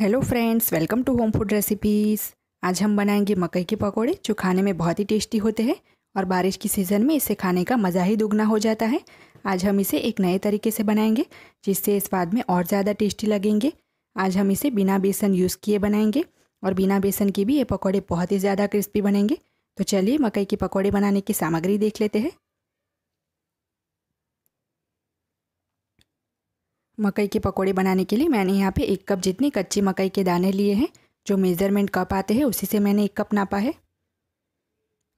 hello friends welcome to home food recipes आज हम बनाएंगे मकई के पकोड़े जो खाने में बहुत ही टेस्टी होते हैं और बारिश की सीज़न में इसे खाने का मज़ा ही दुगना हो जाता है आज हम इसे एक नए तरीके से बनाएंगे जिससे स्वाद में और ज़्यादा टेस्टी लगेंगे आज हम इसे बिना बेसन यूज़ किए बनाएंगे और बिना बेसन के भी ये पकौड़े बहुत ही ज़्यादा क्रिस्पी बनेंगे तो चलिए मकई के पकौड़े बनाने की सामग्री देख लेते हैं मकई के पकोड़े बनाने के लिए मैंने यहाँ पे एक कप जितनी कच्ची मकई के दाने लिए हैं जो मेज़रमेंट कप आते हैं उसी से मैंने एक कप नापा है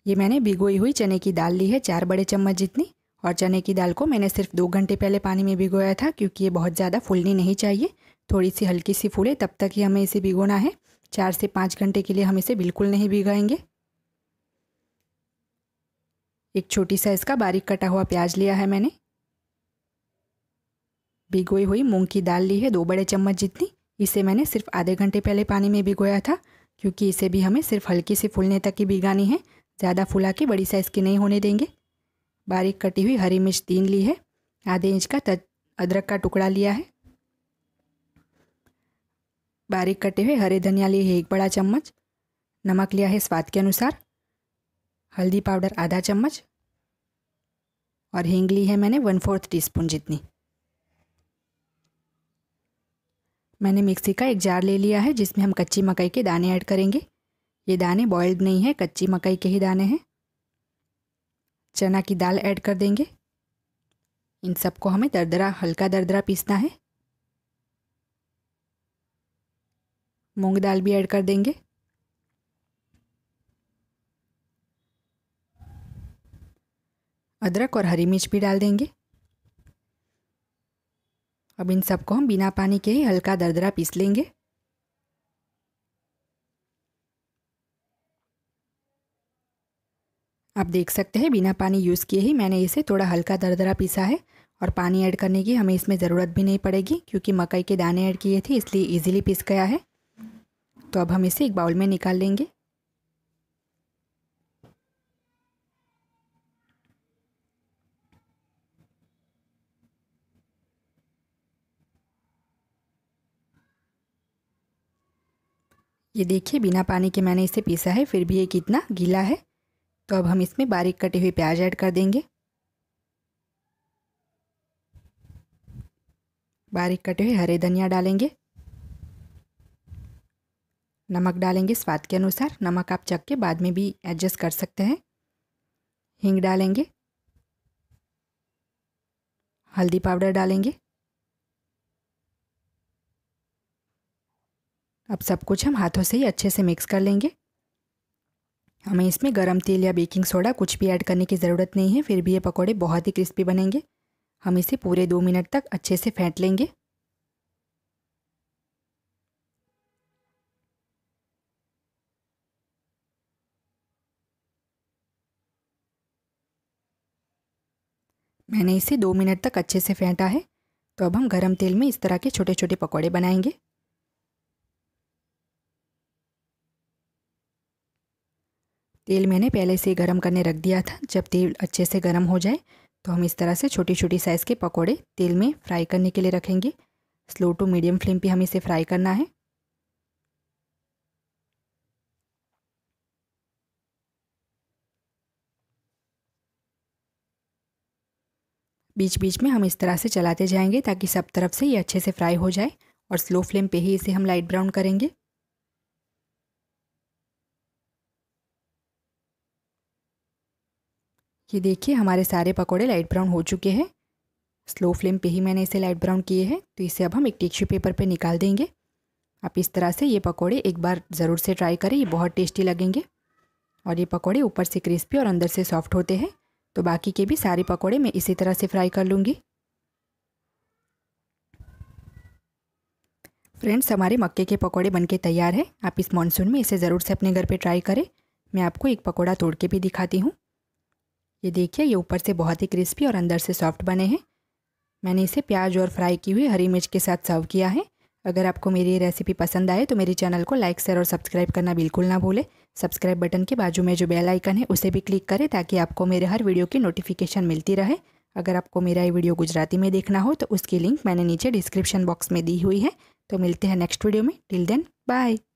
ये मैंने भिगोई हुई चने की दाल ली है चार बड़े चम्मच जितनी और चने की दाल को मैंने सिर्फ दो घंटे पहले पानी में भिगोया था क्योंकि ये बहुत ज़्यादा फूलनी नहीं चाहिए थोड़ी सी हल्की सी फूले तब तक ही हमें इसे भिगोना है चार से पाँच घंटे के लिए हम इसे बिल्कुल नहीं भिगाएंगे एक छोटी साइज़ का बारीक कटा हुआ प्याज लिया है मैंने भिगोई हुई मूंग की दाल ली है दो बड़े चम्मच जितनी इसे मैंने सिर्फ आधे घंटे पहले पानी में भिगोया था क्योंकि इसे भी हमें सिर्फ हल्की सी फूलने तक ही भिगानी है ज़्यादा फुला के बड़ी साइज़ की नहीं होने देंगे बारीक कटी हुई हरी मिर्च तीन ली है आधे इंच का अदरक का टुकड़ा लिया है बारीक कटे हुए हरे धनिया लिए है एक बड़ा चम्मच नमक लिया है स्वाद के अनुसार हल्दी पाउडर आधा चम्मच और हींग ली है मैंने वन फोर्थ टीस्पून जितनी मैंने मिक्सी का एक जार ले लिया है जिसमें हम कच्ची मकई के दाने ऐड करेंगे ये दाने बॉयल्ड नहीं है कच्ची मकई के ही दाने हैं चना की दाल ऐड कर देंगे इन सबको हमें दरदरा हल्का दरदरा पीसना है मूंग दाल भी ऐड कर देंगे अदरक और हरी मिर्च भी डाल देंगे अब इन सबको हम बिना पानी के ही हल्का दरदरा पीस लेंगे आप देख सकते हैं बिना पानी यूज़ किए ही मैंने इसे थोड़ा हल्का दरदरा पीसा है और पानी ऐड करने की हमें इसमें ज़रूरत भी नहीं पड़ेगी क्योंकि मकई के दाने ऐड किए थे इसलिए इजीली पीस गया है तो अब हम इसे एक बाउल में निकाल लेंगे ये देखिए बिना पानी के मैंने इसे पीसा है फिर भी ये कितना गीला है तो अब हम इसमें बारीक कटे हुए प्याज ऐड कर देंगे बारीक कटे हुए हरे धनिया डालेंगे नमक डालेंगे स्वाद के अनुसार नमक आप चख के बाद में भी एडजस्ट कर सकते हैं हींग डालेंगे हल्दी पाउडर डालेंगे अब सब कुछ हम हाथों से ही अच्छे से मिक्स कर लेंगे हमें इसमें गरम तेल या बेकिंग सोडा कुछ भी ऐड करने की ज़रूरत नहीं है फिर भी ये पकौड़े बहुत ही क्रिस्पी बनेंगे हम इसे पूरे दो मिनट तक अच्छे से फेंट लेंगे मैंने इसे दो मिनट तक अच्छे से फेंटा है तो अब हम गरम तेल में इस तरह के छोटे छोटे पकौड़े बनाएंगे तेल मैंने पहले से गर्म करने रख दिया था जब तेल अच्छे से गर्म हो जाए तो हम इस तरह से छोटी छोटी साइज़ के पकौड़े तेल में फ्राई करने के लिए रखेंगे स्लो टू मीडियम फ्लेम पे हम इसे फ्राई करना है बीच बीच में हम इस तरह से चलाते जाएंगे ताकि सब तरफ से ये अच्छे से फ्राई हो जाए और स्लो फ्लेम पे ही इसे हम लाइट ब्राउन करेंगे ये देखिए हमारे सारे पकोड़े लाइट ब्राउन हो चुके हैं स्लो फ्लेम पे ही मैंने इसे लाइट ब्राउन किए हैं तो इसे अब हम एक टिश्यू पेपर पे निकाल देंगे आप इस तरह से ये पकोड़े एक बार ज़रूर से ट्राई करें ये बहुत टेस्टी लगेंगे और ये पकोड़े ऊपर से क्रिस्पी और अंदर से सॉफ्ट होते हैं तो बाकी के भी सारे पकौड़े मैं इसी तरह से फ्राई कर लूँगी फ्रेंड्स हमारे मक्के के पकौड़े बन तैयार है आप इस मानसून में इसे ज़रूर से अपने घर पर ट्राई करें मैं आपको एक पकौड़ा तोड़ के भी दिखाती हूँ ये देखिए ये ऊपर से बहुत ही क्रिस्पी और अंदर से सॉफ्ट बने हैं मैंने इसे प्याज और फ्राई की हुई हरी मिर्च के साथ सर्व किया है अगर आपको मेरी रेसिपी पसंद आए तो मेरे चैनल को लाइक शेयर और सब्सक्राइब करना बिल्कुल ना भूलें सब्सक्राइब बटन के बाजू में जो बेल आइकन है उसे भी क्लिक करें ताकि आपको मेरे हर वीडियो की नोटिफिकेशन मिलती रहे अगर आपको मेरा ये वीडियो गुजराती में देखना हो तो उसकी लिंक मैंने नीचे डिस्क्रिप्शन बॉक्स में दी हुई है तो मिलते हैं नेक्स्ट वीडियो में टिल देन बाय